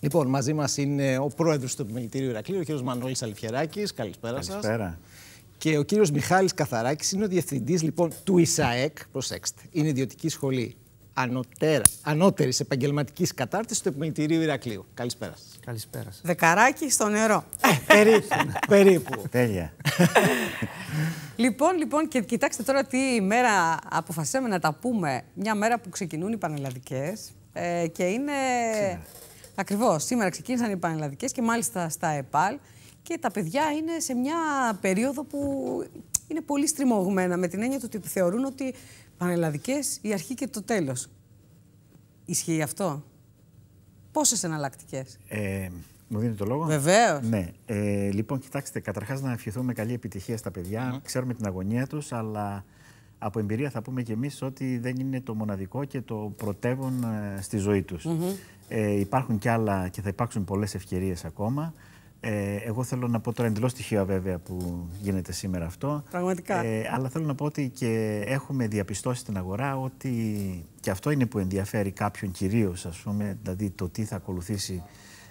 Λοιπόν, μαζί μας είναι ο πρόεδρος του Επιμελητηρίου Ηρακλείου, ο κ. Μανώλης Αλφιεράκης. Καλησπέρα σας. Καλησπέρα. Και ο κύριος Μιχάλης Καθαράκης είναι ο διευθυντής λοιπόν του ΙΣΑΕΚ, προσέξτε, είναι ιδιωτική σχολή ανωτέρα, ανώτερης επαγγελματικής κατάρτισης του Επιμελητηρίου Ηρακλείου. Καλησπέρα σας. Καλησπέρα σας. Δεκαράκι στο νερό. Ε, περίπου. περίπου. Τέλεια. λοιπόν, λοιπόν, και κοιτάξτε τώρα τι μέρα αποφασίσαμε να τα πούμε. Μια μέρα που ξεκινούν οι Πανελλαδικές. Ε, και είναι. Ακριβώς. Σήμερα ξεκίνησαν οι πανελλαδικές και μάλιστα στα ΕΠΑΛ. Και τα παιδιά είναι σε μια περίοδο που είναι πολύ στριμωγμένα με την έννοια του ότι θεωρούν ότι πανελλαδικές η αρχή και το τέλος. Ισχύει αυτό. Πόσες εναλλακτικές. Ε, μου δίνετε το λόγο. Βεβαίως. Ναι. Ε, λοιπόν, κοιτάξτε, καταρχάς να ευχηθούμε καλή επιτυχία στα παιδιά. Ναι. Ξέρουμε την αγωνία τους, αλλά από εμπειρία θα πούμε και εμείς ότι δεν είναι το μοναδικό και το πρωτεύον ε, στη ζωή τους. ε, υπάρχουν και άλλα και θα υπάρξουν πολλές ευκαιρίες ακόμα. Ε, εγώ θέλω να πω τώρα εντελώς στοιχεία βέβαια που γίνεται σήμερα αυτό. Πραγματικά. Ε, αλλά θέλω να πω ότι και έχουμε διαπιστώσει στην αγορά ότι και αυτό είναι που ενδιαφέρει κάποιον κυρίως, ας πούμε, δηλαδή το τι θα ακολουθήσει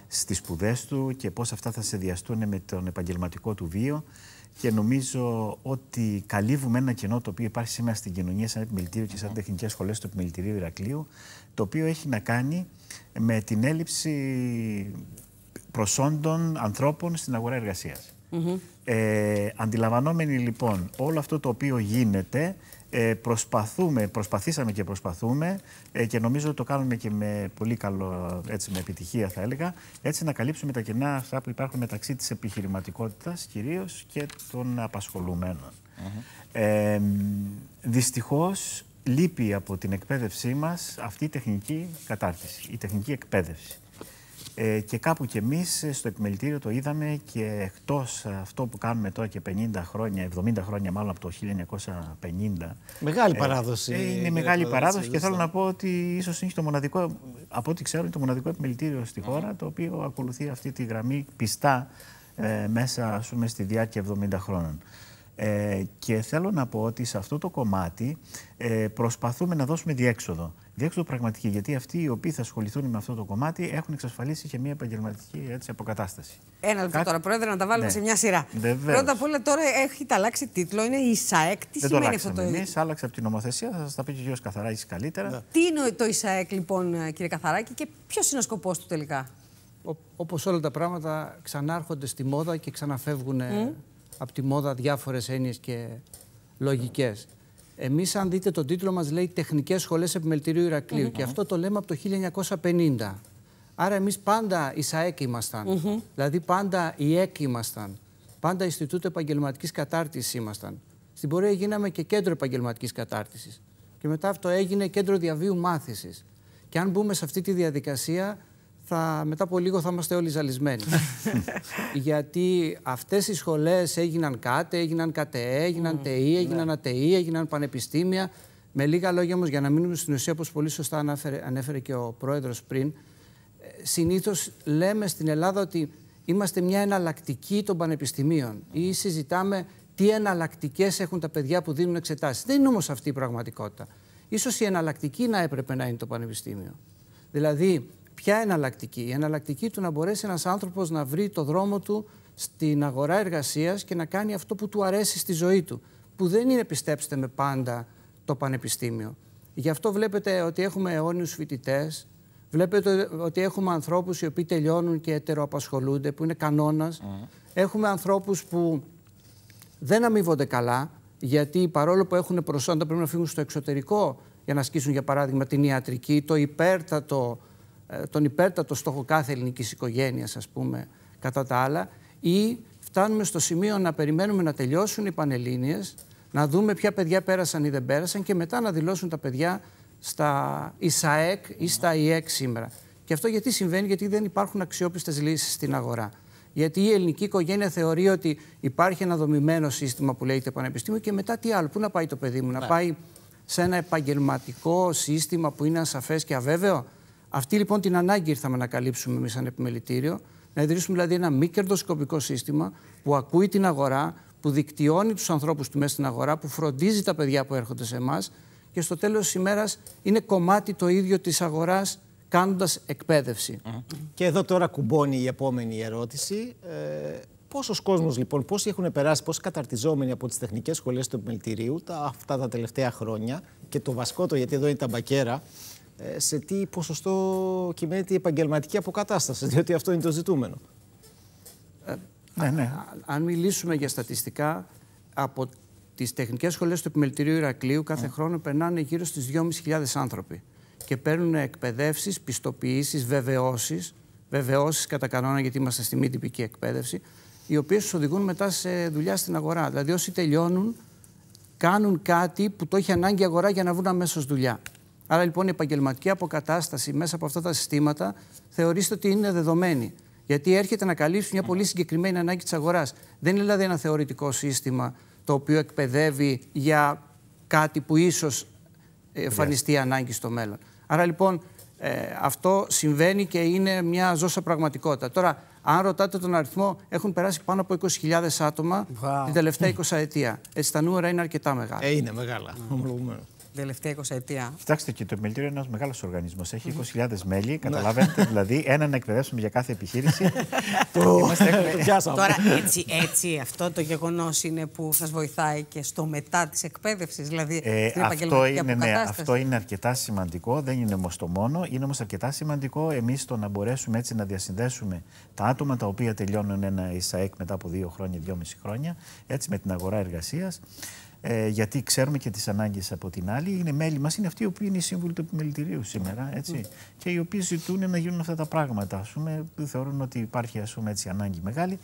στις σπουδές του και πώς αυτά θα συνδυαστούν με τον επαγγελματικό του βίο και νομίζω ότι καλύβουμε ένα κενό το οποίο υπάρχει σήμερα στην κοινωνία σαν επιμελητήριο και σαν τεχνικές σχολές του επιμελητηρίου Ιρακλείου το οποίο έχει να κάνει με την έλλειψη προσόντων ανθρώπων στην αγορά εργασίας. Ε, αντιλαμβανόμενοι λοιπόν όλο αυτό το οποίο γίνεται, ε, προσπαθούμε, προσπαθήσαμε και προσπαθούμε ε, και νομίζω ότι το κάνουμε και με πολύ καλό, έτσι με επιτυχία θα έλεγα, έτσι να καλύψουμε τα κενά αυτά που υπάρχουν μεταξύ της επιχειρηματικότητας κυρίως και των απασχολουμένων. Ε, δυστυχώς λείπει από την εκπαίδευσή μας αυτή η τεχνική κατάρτιση, η τεχνική εκπαίδευση. Ε, και κάπου και εμείς ε, στο επιμελητήριο το είδαμε και εκτός ε, αυτό που κάνουμε τώρα και 50 χρόνια, 70 χρόνια μάλλον από το 1950. Μεγάλη ε, παράδοση. είναι μεγάλη παράδοση, και θέλω να πω ότι ίσως είναι το μοναδικό, από ό,τι ξέρω, είναι το μοναδικό επιμελητήριο στη χώρα το οποίο ακολουθεί αυτή τη γραμμή πιστά μέσα ας πούμε, στη διάρκεια 70 χρόνων. Ε, και θέλω να πω ότι σε αυτό το κομμάτι προσπαθούμε να δώσουμε διέξοδο διέξοδο πραγματική. Γιατί αυτοί οι οποίοι θα ασχοληθούν με αυτό το κομμάτι έχουν εξασφαλίσει και μια επαγγελματική έτσι, αποκατάσταση. Ένα λεπτό Κάτι... τώρα, Πρόεδρε, να τα βάλουμε ναι. σε μια σειρά. Βεβαίως. Πρώτα απ' όλα τώρα έχει αλλάξει τίτλο, είναι η ΣΑΕΚ. Τι Δεν σημαίνει το αυτό το εμείς, άλλαξε από την νομοθεσία, θα σας τα πει και ο κ. Καθαράκη καλύτερα. Ναι. Τι είναι το ΙΣΑΕΚ, λοιπόν, κύριε Καθαράκη, και ποιος είναι ο σκοπός του τελικά. Όπως όλα τα πράγματα, ξανάρχονται στη μόδα και ξαναφεύγουν mm. από τη μόδα διάφορες έννοιες και λογικές. Εμείς, αν δείτε τον τίτλο μας, λέει Τεχνικές Σχολές Επιμελητηρίου Ηρακλείου. Και αυτό το λέμε από το 1950. Άρα, εμείς πάντα η ΣΑΕΚ ήμασταν. Mm Δηλαδή, πάντα η ΕΚ ήμασταν. Πάντα Ινστιτούτο Επαγγελματικής Κατάρτισης ήμασταν. Στην πορεία γίναμε και κέντρο επαγγελματικής κατάρτισης. Και μετά αυτό έγινε κέντρο διαβίου μάθησης. Και αν μπούμε σε αυτή τη διαδικασία, θα, μετά από λίγο θα είμαστε όλοι ζαλισμένοι. Γιατί αυτές οι σχολές έγιναν κάτι, έγιναν κατέ, ε, έγιναν mm, έγιναν ναι. Ε, έγιναν πανεπιστήμια. Με λίγα λόγια όμως, για να μείνουμε στην ουσία, όπως πολύ σωστά ανέφερε, ανέφερε και ο πρόεδρος πριν, συνήθως λέμε στην Ελλάδα ότι είμαστε μια εναλλακτική των πανεπιστημίων ή συζητάμε τι εναλλακτικές έχουν τα παιδιά που δίνουν εξετάσεις. Δεν είναι όμως αυτή η πραγματικότητα. δινουν εξετασει δεν ειναι ομω αυτη η εναλλακτική να έπρεπε να είναι το πανεπιστήμιο. Δηλαδή, Ποια εναλλακτική. Η εναλλακτική του να μπορέσει ένας άνθρωπος να βρει το δρόμο του στην αγορά εργασίας και να κάνει αυτό που του αρέσει στη ζωή του. Που δεν είναι, πιστέψτε με, πάντα το πανεπιστήμιο. Γι' αυτό βλέπετε ότι έχουμε αιώνιους φοιτητές, βλέπετε ότι έχουμε ανθρώπους οι οποίοι τελειώνουν και ετεροαπασχολούνται, που είναι κανόνας. Έχουμε ανθρώπους που δεν αμείβονται καλά, γιατί παρόλο που έχουν προσόντα πρέπει να φύγουν στο εξωτερικό για να ασκήσουν, για παράδειγμα, την ιατρική, το υπέρτατο ε, τον υπέρτατο στόχο κάθε ελληνικής οικογένειας, ας πούμε, κατά τα άλλα, ή φτάνουμε στο σημείο να περιμένουμε να τελειώσουν οι Πανελλήνιες, να δούμε ποια παιδιά πέρασαν ή δεν πέρασαν και μετά να δηλώσουν τα παιδιά στα ΙΣΑΕΚ ή στα ΙΕΚ σήμερα. Και αυτό γιατί συμβαίνει, γιατί δεν υπάρχουν αξιόπιστες λύσεις στην αγορά. Γιατί η ελληνική οικογένεια θεωρεί ότι υπάρχει ένα δομημένο σύστημα που λέγεται Πανεπιστήμιο και μετά τι άλλο, πού να πάει το παιδί μου, να ναι. πάει σε ένα επαγγελματικό σύστημα που είναι ασαφές και αβέβαιο αυτή λοιπόν την ανάγκη ήρθαμε να καλύψουμε εμείς σαν επιμελητήριο, να ιδρύσουμε δηλαδή ένα μη κερδοσκοπικό σύστημα που ακούει την αγορά, που δικτυώνει τους ανθρώπους του μέσα στην αγορά, που φροντίζει τα παιδιά που έρχονται σε εμάς και στο τέλος της ημέρας είναι κομμάτι το ίδιο της αγοράς κάνοντας εκπαίδευση. Και εδώ τώρα κουμπώνει η επόμενη ερώτηση. Ε, Πόσος κόσμος λοιπόν, πόσοι έχουν περάσει, πόσοι καταρτιζόμενοι από τις τεχνικές σχολές του επιμελητηρίου τα, αυτά τα τελευταία χρόνια και το βασικό το, γιατί εδώ είναι τα μπακέρα, ε, σε τι ποσοστό κυμαίνεται η επαγγελματική αποκατάσταση, διότι αυτό είναι το ζητούμενο. Ε, ναι, ναι. Αν μιλήσουμε για στατιστικά, από τις τεχνικές σχολές του Επιμελητηρίου Ηρακλείου κάθε ναι. χρόνο περνάνε γύρω στις 2.500 άνθρωποι και παίρνουν εκπαιδεύσεις, πιστοποιήσεις, βεβαιώσεις. Βεβαιώσεις κατά κανόνα, γιατί είμαστε στη μη τυπική εκπαίδευση, οι οποίες τους οδηγούν μετά σε δουλειά στην αγορά. Δηλαδή, όσοι τελειώνουν, κάνουν κάτι που το έχει ανάγκη η αγορά για να βρουν αμέσως δουλειά. Άρα λοιπόν η επαγγελματική αποκατάσταση μέσα από αυτά τα συστήματα θεωρείται ότι είναι δεδομένη. Γιατί έρχεται να καλύψει μια πολύ συγκεκριμένη ανάγκη της αγοράς. Δεν είναι δηλαδή ένα θεωρητικό σύστημα το οποίο εκπαιδεύει για κάτι που ίσως εμφανιστεί ναι. ανάγκη στο μέλλον. Άρα λοιπόν ε, αυτό συμβαίνει και είναι μια ζώσα πραγματικότητα. Τώρα, αν ρωτάτε τον αριθμό, έχουν περάσει πάνω από 20.000 άτομα wow. την τελευταία 20 ετία. Έτσι τα νούμερα είναι αρκετά μεγάλα. Ε, είναι μεγάλα, Mm την τελευταία 20 ετία. Κοιτάξτε και το επιμελητήριο είναι ένας μεγάλος οργανισμός. Έχει 20.000 μέλη. Ναι. Καταλαβαίνετε, δηλαδή έναν εκπαιδεύσουμε για κάθε επιχείρηση. το είμαστε. Τώρα, έτσι, έτσι, αυτό το γεγονός είναι που σας βοηθάει και στο μετά της εκπαίδευσης, δηλαδή ε, στην αυτό είναι, ναι, αυτό είναι αρκετά σημαντικό. Δεν είναι όμως το μόνο. Είναι όμως αρκετά σημαντικό εμείς το να μπορέσουμε έτσι να διασυνδέσουμε τα άτομα τα οποία τελειώνουν ένα ΙΣΑΕΚ μετά από δύο χρόνια, δυόμιση χρόνια, έτσι με την αγορά εργασίας. Ε, γιατί ξέρουμε και τις ανάγκες από την άλλη. Είναι μέλη μας, είναι αυτοί οι οποίοι είναι οι σύμβουλοι του επιμελητηρίου σήμερα. Έτσι, και οι οποίοι ζητούν να γίνουν αυτά τα πράγματα. Ας θεωρούν ότι υπάρχει ας πούμε, έτσι, ανάγκη μεγάλη.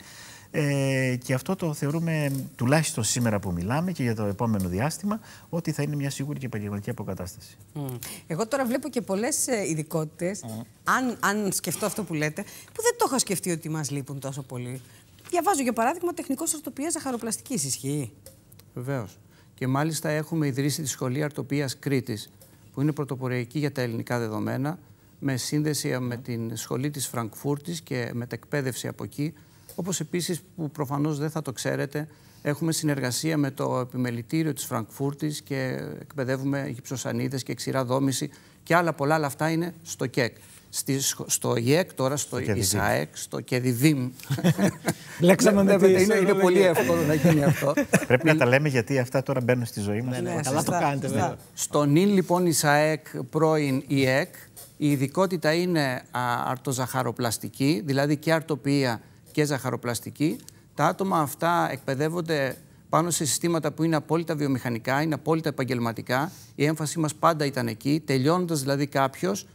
Ε, και αυτό το θεωρούμε, τουλάχιστον σήμερα που μιλάμε και για το επόμενο διάστημα, ότι θα είναι μια σίγουρη και επαγγελματική αποκατάσταση. Εγώ τώρα βλέπω και πολλές ε, ειδικότητες, αν, αν σκεφτώ αυτό που λέτε, που δεν το έχω σκεφτεί ότι μας λείπουν τόσο πολύ. Διαβάζω για παράδειγμα τεχνικός ορθοπία ζαχαροπλαστική. Ισχύει. Βεβαίως και μάλιστα έχουμε ιδρύσει τη Σχολή Αρτοπίας Κρήτης, που είναι πρωτοποριακή για τα ελληνικά δεδομένα, με σύνδεση ε, με την Σχολή της Φραγκφούρτης και μετεκπαίδευση από εκεί, όπως επίσης που προφανώς δεν θα το ξέρετε, έχουμε συνεργασία με το επιμελητήριο της Φραγκφούρτης και εκπαιδεύουμε γυψοσανίδες και ξηρά δόμηση και άλλα πολλά, αλλά αυτά είναι στο ΚΕΚ στη, στο ΙΕΚ, τώρα στο ΙΣΑΕΚ, στο ΚΕΔΙΒΙΜ. Λέξαμε ναι, ναι, είναι, είναι πολύ εύκολο να γίνει αυτό. Πρέπει να τα λέμε γιατί αυτά τώρα μπαίνουν στη ζωή μας. Ναι, καλά το κάνετε βέβαια. Στο ΝΙΝ λοιπόν ΙΣΑΕΚ πρώην ΙΕΚ, η ειδικότητα είναι αρτοζαχαροπλαστική, δηλαδή και αρτοποιία και ζαχαροπλαστική. Τα άτομα αυτά εκπαιδεύονται πάνω σε συστήματα που είναι απόλυτα βιομηχανικά, είναι απόλυτα επαγγελματικά. Η έμφαση μας πάντα ήταν εκεί. Τελειώνοντας δηλαδή κάποιος,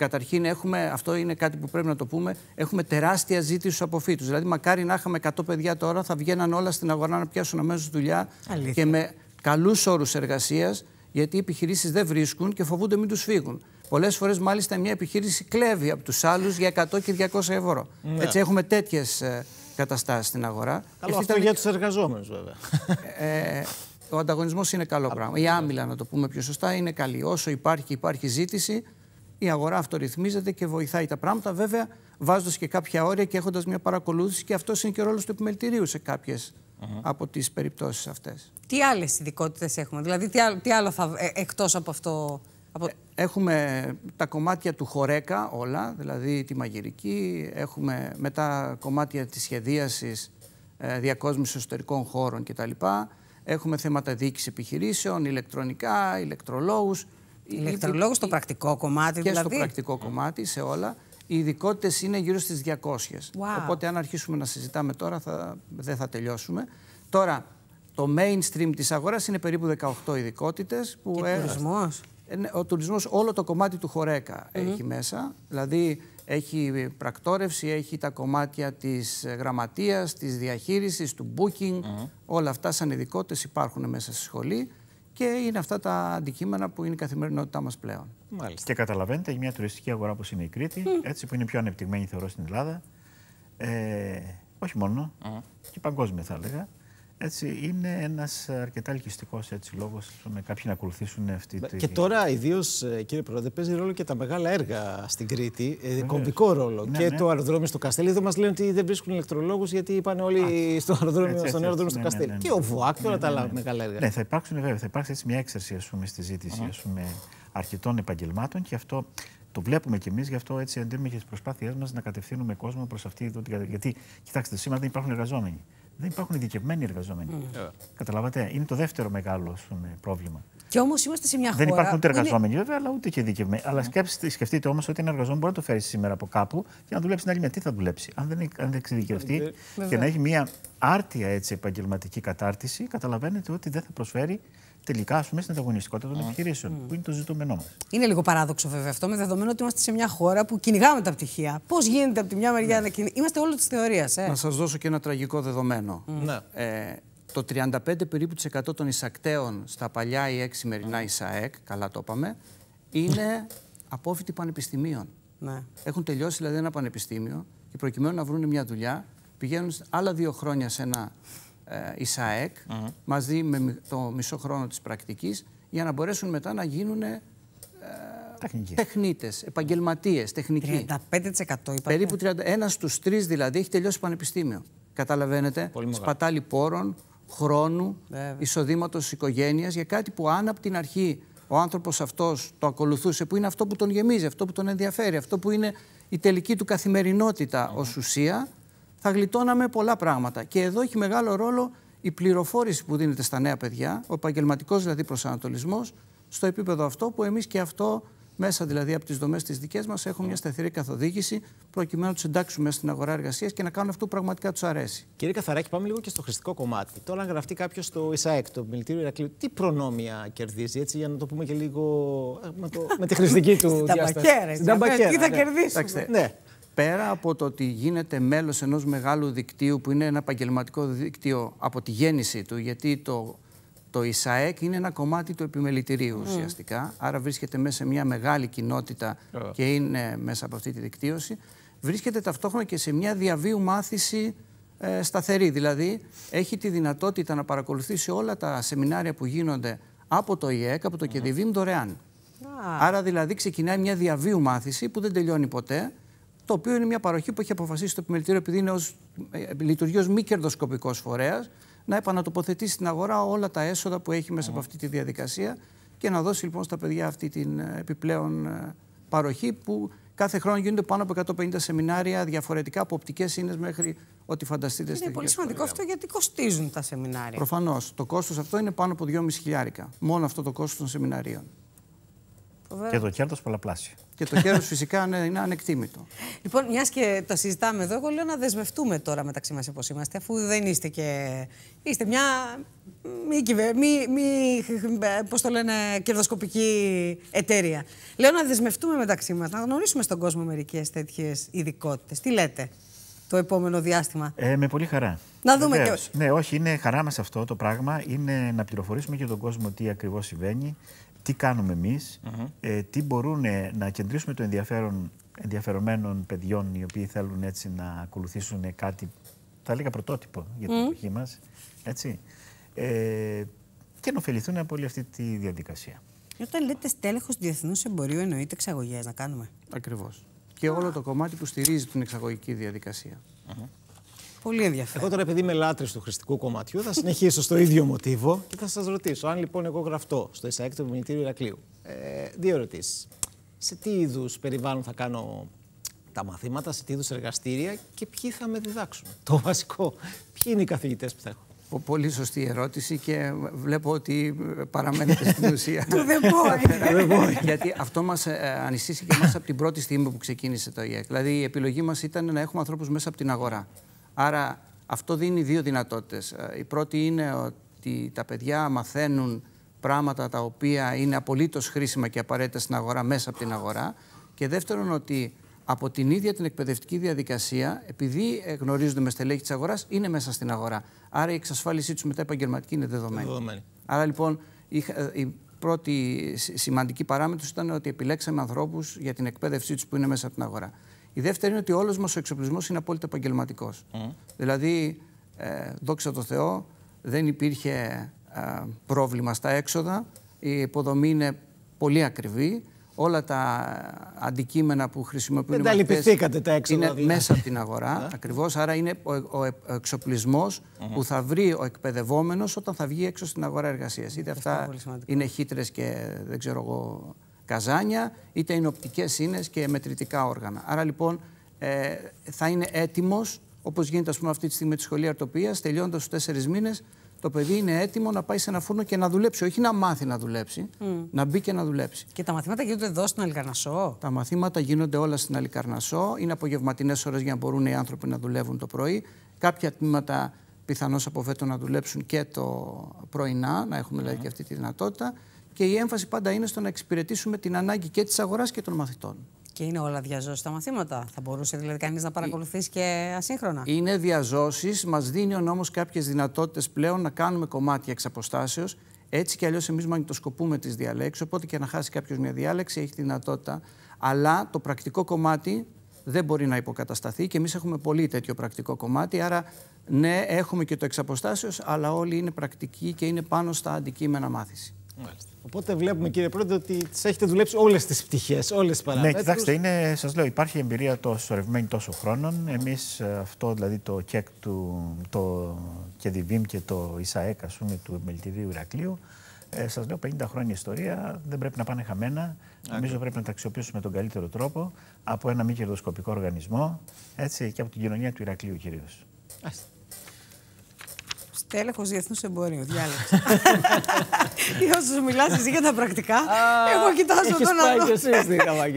Καταρχήν, έχουμε, αυτό είναι κάτι που πρέπει να το πούμε, έχουμε τεράστια ζήτηση στους αποφύτους. Δηλαδή, μακάρι να είχαμε 100 παιδιά τώρα, θα βγαίναν όλα στην αγορά να πιάσουν αμέσως δουλειά και με καλούς όρους εργασίας, γιατί οι επιχειρήσεις δεν βρίσκουν και φοβούνται μην τους φύγουν. Πολλές φορές, μάλιστα, μια επιχείρηση κλέβει από τους άλλους για 100 και 200 ευρώ. Ναι. Έτσι, έχουμε τέτοιες καταστάσεις στην αγορά. Καλό αυτό για τους εργαζόμενους, βέβαια. Ε, ο ανταγωνισμός είναι καλό πράγμα. Η άμυλα, να το πούμε πιο σωστά, είναι καλή. Όσο υπάρχει, υπάρχει ζήτηση η αγορά αυτορυθμίζεται και βοηθάει τα πράγματα. Βέβαια, βάζοντας και κάποια όρια και έχοντας μια παρακολούθηση, και αυτός είναι και ο ρόλος του επιμελητηρίου σε κάποιες από τις περιπτώσεις αυτές. Τι άλλες ειδικότητες έχουμε, δηλαδή, τι άλλο, θα, ε, εκτός από αυτό. Ε, έχουμε τα κομμάτια του χορέκα όλα, δηλαδή τη μαγειρική, έχουμε μετά κομμάτια της σχεδίασης, ε, εσωτερικών χώρων κτλ. Έχουμε θέματα διοίκησης επιχειρήσεων, ηλεκτρονικά, ηλεκτρολόγους. Ηλεκτρολόγος στο πρακτικό κομμάτι, δηλαδή. Και στο δηλαδή. πρακτικό κομμάτι, σε όλα. Οι ειδικότητες είναι γύρω στις 200. Οπότε, αν αρχίσουμε να συζητάμε τώρα, θα, δεν θα τελειώσουμε. Τώρα, το mainstream της αγοράς είναι περίπου 18 ειδικότητε. Ε, ε, ναι, ο τουρισμός. Ο τουρισμό, όλο το κομμάτι του χορέκα έχει μέσα. Δηλαδή, έχει πρακτόρευση, έχει τα κομμάτια της γραμματείας, της διαχείρισης, του booking. Όλα αυτά σαν ειδικότητες υπάρχουν μέσα στη σχολή και είναι αυτά τα αντικείμενα που είναι η καθημερινότητά μας πλέον. Μάλιστα. Και καταλαβαίνετε, μια τουριστική αγορά όπως είναι η Κρήτη, έτσι που είναι πιο ανεπτυγμένη θεωρώ στην Ελλάδα, ε, όχι μόνο, και παγκόσμια θα έλεγα, έτσι, είναι ένας αρκετά ελκυστικός λόγος με κάποιοι να ακολουθήσουν αυτή τη. Και τώρα, ιδίως, ε, κύριε Πρόεδρε, παίζει ρόλο και τα μεγάλα έργα στην Κρήτη. Ε, Κομπικό ρόλο. Ναι, και ναι. το αεροδρόμιο στο Καστέλι. Εδώ μας λένε ότι δεν βρίσκουν ηλεκτρολόγους γιατί είπαν όλοι Α, στο αεροδρόμιο, έτσι, στον αεροδρόμιο στο ναι, ναι, Καστέλι. Ναι, και ο Βουάκ, όλα τα μεγάλα έργα. Ναι, θα υπάρξουν βέβαια. Θα υπάρξει έτσι μια έξαρση ας πούμε, στη ζήτηση ας πούμε, αρκετών επαγγελμάτων και αυτό το βλέπουμε κι εμείς, γι' αυτό έτσι και τις προσπάθειές μας να κατευθύνουμε κόσμο προς αυτή την κατεύθυνση. Γιατί, κοιτάξτε, σήμερα δεν υπάρχουν εργαζόμενοι δεν υπάρχουν ειδικευμένοι εργαζόμενοι. Mm. Ε. Καταλάβατε, είναι το δεύτερο μεγάλο πρόβλημα. Και όμως είμαστε σε μια χώρα. Δεν υπάρχουν ούτε εργαζόμενοι, βέβαια, αλλά ούτε και ειδικευμένοι. Mm. Αλλά ναι. σκέψτε, σκεφτείτε όμως ότι ένα εργαζόμενο μπορεί να το φέρει σήμερα από κάπου και να δουλέψει την άλλη μια. Τι θα δουλέψει, αν δεν, αν δεν εξειδικευτεί mm. και να έχει μια άρτια έτσι, επαγγελματική κατάρτιση, καταλαβαίνετε ότι δεν θα προσφέρει τελικά ας πούμε, στην ανταγωνιστικότητα των επιχειρήσεων, που είναι το ζητούμενό μας. Είναι λίγο παράδοξο βέβαια αυτό, με δεδομένο ότι είμαστε σε μια χώρα που κυνηγάμε τα πτυχία. Πώς γίνεται από τη μια μεριά ναι. να κυνηγάμε. Είμαστε όλο της θεωρίας. Ε. Να σας δώσω και ένα τραγικό δεδομένο. Ναι. Ε, το 35 περίπου των εισακτέων στα παλιά ή εξημερινά ΙΣΑΕΚ, καλά το είπαμε, είναι απόφοιτοι πανεπιστημίων. Ναι. Έχουν τελειώσει δηλαδή ένα πανεπιστήμιο και προκειμένου να βρουν μια δουλειά πηγαίνουν άλλα δύο χρόνια σε ένα ε, ΣΑΕΚ mm μαζί με το μισό χρόνο της πρακτικής για να μπορέσουν μετά να γίνουν ε, τεχνίτες, επαγγελματίες, τεχνικοί. 35% είπατε. Περίπου 30, ένας στους τρεις δηλαδή έχει τελειώσει πανεπιστήμιο. Καταλαβαίνετε, σπατάλη πόρων, χρόνου, εισοδήματο, εισοδήματος οικογένειας για κάτι που αν από την αρχή ο άνθρωπος αυτός το ακολουθούσε που είναι αυτό που τον γεμίζει, αυτό που τον ενδιαφέρει, αυτό που είναι η τελική του καθημερινότητα mm ουσία θα γλιτώναμε πολλά πράγματα. Και εδώ έχει μεγάλο ρόλο η πληροφόρηση που δίνεται στα νέα παιδιά, ο επαγγελματικός δηλαδή προσανατολισμός, στο επίπεδο αυτό που εμείς και αυτό μέσα δηλαδή από τις δομές τη δικές μας έχουμε μια σταθερή καθοδήγηση προκειμένου να τους εντάξουμε στην αγορά εργασίας και να κάνουν αυτό που πραγματικά τους αρέσει. Κύριε Καθαράκη, πάμε λίγο και στο χρηστικό κομμάτι. Τώρα, αν γραφτεί κάποιος στο ΙΣΑΕΚ, το Μιλτήριο Ηρακλείου, τι προνόμια κερδίζει, έτσι, για να το πούμε και λίγο ε, με, το, με τη χρηστική του Τα τι θα κερδίσει. Ναι πέρα από το ότι γίνεται μέλος ενός μεγάλου δικτύου που είναι ένα επαγγελματικό δίκτυο από τη γέννησή του γιατί το, το ΙΣΑΕΚ είναι ένα κομμάτι του επιμελητηρίου mm. ουσιαστικά άρα βρίσκεται μέσα σε μια μεγάλη κοινότητα και είναι μέσα από αυτή τη δικτύωση βρίσκεται ταυτόχρονα και σε μια διαβίου μάθηση ε, σταθερή δηλαδή έχει τη δυνατότητα να παρακολουθήσει όλα τα σεμινάρια που γίνονται από το ΙΕΚ, από το mm. ΚΕΔΙΒΙΜ δωρεάν. Άρα δηλαδή ξεκινάει μια διαβίου μάθηση που δεν τελειώνει ποτέ το οποίο είναι μια παροχή που έχει αποφασίσει το επιμελητήριο, επειδή είναι ως, ε, λειτουργεί ως μη κερδοσκοπικός φορέας, να επανατοποθετήσει στην αγορά όλα τα έσοδα που έχει μέσα από αυτή τη διαδικασία και να δώσει λοιπόν στα παιδιά αυτή την ε, επιπλέον ε, παροχή που κάθε χρόνο γίνονται πάνω από 150 σεμινάρια διαφορετικά από οπτικές ίνε μέχρι ό,τι φανταστείτε στην Είναι πολύ σημαντικό αυτό γιατί κοστίζουν τα σεμινάρια. Προφανώς. Το κόστος αυτό είναι πάνω από 2.500. Μόνο αυτό το κόστος των σεμιναρίων. Βέβαια. Και το κέρδος πολλαπλάσιο. Και το κέρδος φυσικά είναι, είναι ανεκτήμητο. Λοιπόν, μιας και τα συζητάμε εδώ, εγώ λέω να δεσμευτούμε τώρα μεταξύ μας όπω είμαστε, αφού δεν είστε και. είστε μια. μη, κυβε... μη, μη το λένε, κερδοσκοπική εταιρεία. Λέω να δεσμευτούμε μεταξύ μας, να γνωρίσουμε στον κόσμο μερικές τέτοιες ειδικότητες. Τι λέτε το επόμενο διάστημα. Ε, με πολύ χαρά. Να δούμε και όχι. Ναι, όχι, είναι χαρά μας αυτό το πράγμα. Είναι να πληροφορήσουμε και τον κόσμο τι ακριβώς συμβαίνει τι κάνουμε εμείς, ε, τι μπορούν να κεντρήσουμε το ενδιαφέρον ενδιαφερομένων παιδιών οι οποίοι θέλουν έτσι να ακολουθήσουν κάτι, θα λέγα πρωτότυπο για την mm. εποχή μας, έτσι, ε, και να ωφεληθούν από όλη αυτή τη διαδικασία. Όταν λέτε στέλεχος διεθνούς εμπορίου εννοείται εξαγωγές να κάνουμε. Ακριβώς. Και όλο το κομμάτι που στηρίζει την εξαγωγική διαδικασία. Πολύ ενδιαφέρον. Εγώ τώρα, επειδή είμαι λάτρης του χρηστικού κομματιού, θα συνεχίσω στο ίδιο μοτίβο και θα σας ρωτήσω. Αν λοιπόν εγώ γραφτώ στο ΕΣΑΕΚ του Μηνυτήριου Ηρακλείου, ε, δύο ερωτήσεις. Σε τι είδους περιβάλλον θα κάνω τα μαθήματα, σε τι είδους εργαστήρια και ποιοι θα με διδάξουν. Το βασικό. Ποιοι είναι οι καθηγητές που θα έχω. Πολύ σωστή ερώτηση και βλέπω ότι παραμένετε στην ουσία. Το δεν μπορεί. Γιατί αυτό μας ε, ανησύσει και εμάς από την πρώτη στιγμή που ξεκίνησε το ΙΕΚ. Δηλαδή η επιλογή μας ήταν να έχουμε ανθρώπους μέσα από την αγορά. Άρα αυτό δίνει δύο δυνατότητες. Ε, η πρώτη είναι ότι τα παιδιά μαθαίνουν πράγματα τα οποία είναι απολύτως χρήσιμα και απαραίτητα στην αγορά, μέσα από την αγορά. Και δεύτερον ότι από την ίδια την εκπαιδευτική διαδικασία, επειδή ε, γνωρίζονται με στελέχη της αγοράς, είναι μέσα στην αγορά. Άρα η εξασφάλισή τους μετά επαγγελματική είναι δεδομένη. δεδομένη. Άρα λοιπόν ε, η πρώτη σημαντική παράμετρος ήταν ότι επιλέξαμε ανθρώπους για την εκπαίδευσή τους που είναι μέσα από την αγορά. Η δεύτερη είναι ότι όλος μας ο εξοπλισμός είναι απόλυτα επαγγελματικός. Δηλαδή, ε, δόξα τω Θεώ, δεν υπήρχε ε, πρόβλημα στα έξοδα. Η υποδομή είναι πολύ ακριβή. Όλα τα αντικείμενα που χρησιμοποιούν δεν τα τα έξοδα, είναι δηλαδή. μέσα από την αγορά ναι. ακριβώς. Άρα είναι ο, ο εξοπλισμός που θα βρει ο εκπαιδευόμενος όταν θα βγει έξω στην αγορά εργασίας. Είτε αυτά είναι χύτρες και δεν ξέρω εγώ καζάνια, είτε είναι οπτικές ίνες και μετρητικά όργανα. Άρα λοιπόν ε, θα είναι έτοιμος, όπως γίνεται ας αυτή τη στιγμή τη σχολή αρτοπίας, τελειώνοντα του τέσσερις μήνες, το παιδί είναι έτοιμο να πάει σε ένα φούρνο και να δουλέψει. Όχι να μάθει να δουλέψει, να μπει και να δουλέψει. Και τα μαθήματα γίνονται εδώ στην Αλικαρνασό. Τα μαθήματα γίνονται όλα στην Αλικαρνασό. Είναι απογευματινές ώρες για να μπορούν οι άνθρωποι να δουλεύουν το πρωί. Κάποια τμήματα πιθανώς από να δουλέψουν και το πρωινά, να έχουμε ναι. δηλαδή και αυτή τη δυνατότητα και η έμφαση πάντα είναι στο να εξυπηρετήσουμε την ανάγκη και της αγοράς και των μαθητών. Και είναι όλα διαζώσεις τα μαθήματα. Θα μπορούσε δηλαδή κανείς να παρακολουθήσει και ασύγχρονα. Είναι διαζώσεις. Μας δίνει ο νόμος κάποιες δυνατότητες πλέον να κάνουμε κομμάτια εξ αποστάσεως. Έτσι κι αλλιώς εμείς μαγνητοσκοπούμε τις διαλέξεις. Οπότε και να χάσει κάποιος μια διάλεξη έχει τη δυνατότητα. Αλλά το πρακτικό κομμάτι δεν μπορεί να υποκατασταθεί και εμείς έχουμε πολύ τέτοιο πρακτικό κομμάτι. Άρα, ναι, έχουμε και το εξ αλλά όλοι είναι πρακτικοί και είναι πάνω στα αντικείμενα μάθηση. Οπότε βλέπουμε, κύριε Πρόεδρε, ότι τις έχετε δουλέψει όλες τις πτυχές, όλες τις παραμέτρου. Ναι, κοιτάξτε, είναι, σας λέω, υπάρχει εμπειρία τόσο σωρευμένη τόσο χρόνων. Εμείς ε, αυτό, δηλαδή το ΚΕΚ του το ΚΕΔΙΒΙΜ και το ΙΣΑΕΚ, ας πούμε, του Μελτιδίου Ηρακλείου, ε, σας λέω 50 χρόνια ιστορία, δεν πρέπει να πάνε χαμένα. Okay. Νομίζω πρέπει να τα αξιοποιήσουμε με τον καλύτερο τρόπο από ένα μη κερδοσκοπικό οργανισμό έτσι, και από την κοινωνία του Ηρακλείου κυρίως. Τέλεχος Διεθνούς Εμπορίου. Διάλεξε. Ή όσου μιλάς εσύ για τα πρακτικά, εγώ κοιτάζω τον άλλο.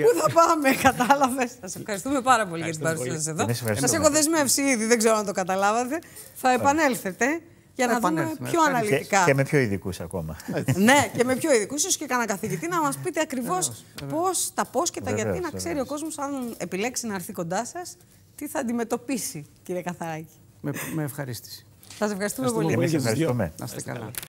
Πού θα πάμε, κατάλαβες. Σας ευχαριστούμε πάρα πολύ για την παρουσία σας εδώ. Σα έχω δεσμεύσει ήδη, δεν ξέρω αν το καταλάβατε. Θα επανέλθετε. Για να δούμε πιο αναλυτικά. Και, με πιο ειδικούς ακόμα. ναι, και με πιο ειδικούς, ίσως και κανένα καθηγητή, να μας πείτε ακριβώς πώς, τα πώς και τα γιατί, να ξέρει ο κόσμος, αν επιλέξει να έρθει κοντά σας, τι θα αντιμετωπίσει, κύριε Καθαράκη. με ευχαρίστηση. Σας ευχαριστούμε πολύ. Εμεί ευχαριστούμε. Να είστε καλά.